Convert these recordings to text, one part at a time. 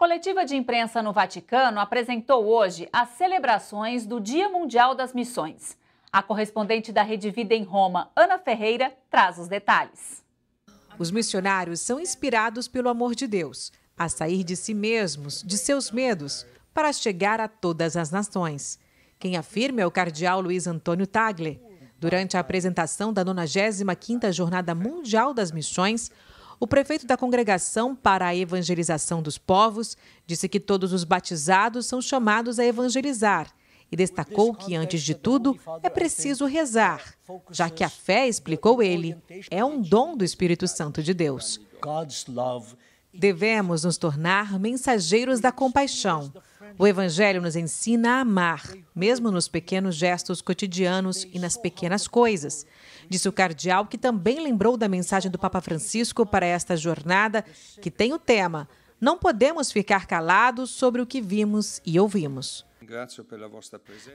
Coletiva de imprensa no Vaticano apresentou hoje as celebrações do Dia Mundial das Missões. A correspondente da Rede Vida em Roma, Ana Ferreira, traz os detalhes. Os missionários são inspirados pelo amor de Deus a sair de si mesmos, de seus medos, para chegar a todas as nações. Quem afirma é o cardeal Luiz Antônio Tagle. Durante a apresentação da 95ª Jornada Mundial das Missões, o prefeito da Congregação para a Evangelização dos Povos disse que todos os batizados são chamados a evangelizar e destacou que, antes de tudo, é preciso rezar, já que a fé, explicou ele, é um dom do Espírito Santo de Deus. Devemos nos tornar mensageiros da compaixão, o Evangelho nos ensina a amar, mesmo nos pequenos gestos cotidianos e nas pequenas coisas. Disse o cardeal, que também lembrou da mensagem do Papa Francisco para esta jornada, que tem o tema: Não podemos ficar calados sobre o que vimos e ouvimos.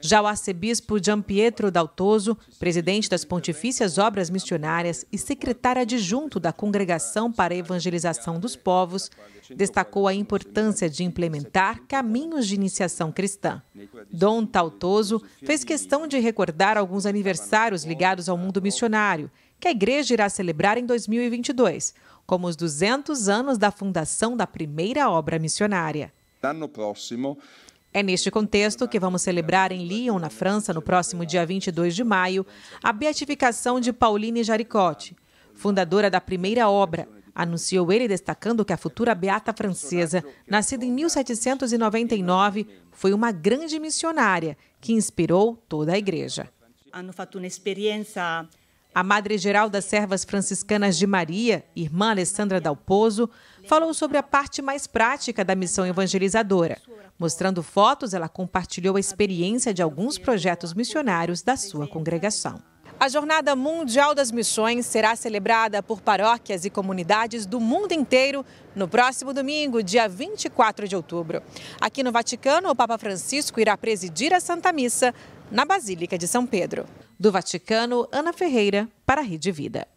Já o arcebispo Giampietro Daltoso, presidente das Pontifícias Obras Missionárias e secretário adjunto da Congregação para a Evangelização dos Povos, destacou a importância de implementar caminhos de iniciação cristã. Dom Daltoso fez questão de recordar alguns aniversários ligados ao mundo missionário, que a igreja irá celebrar em 2022, como os 200 anos da fundação da primeira obra missionária. ano próximo é neste contexto que vamos celebrar em Lyon, na França, no próximo dia 22 de maio, a beatificação de Pauline Jaricotti, fundadora da primeira obra, anunciou ele destacando que a futura beata francesa, nascida em 1799, foi uma grande missionária que inspirou toda a igreja. Hanno fatto un'esperienza a Madre Geral das Servas Franciscanas de Maria, irmã Alessandra Dalpozo, falou sobre a parte mais prática da missão evangelizadora. Mostrando fotos, ela compartilhou a experiência de alguns projetos missionários da sua congregação. A Jornada Mundial das Missões será celebrada por paróquias e comunidades do mundo inteiro no próximo domingo, dia 24 de outubro. Aqui no Vaticano, o Papa Francisco irá presidir a Santa Missa na Basílica de São Pedro. Do Vaticano, Ana Ferreira, para a Rede Vida.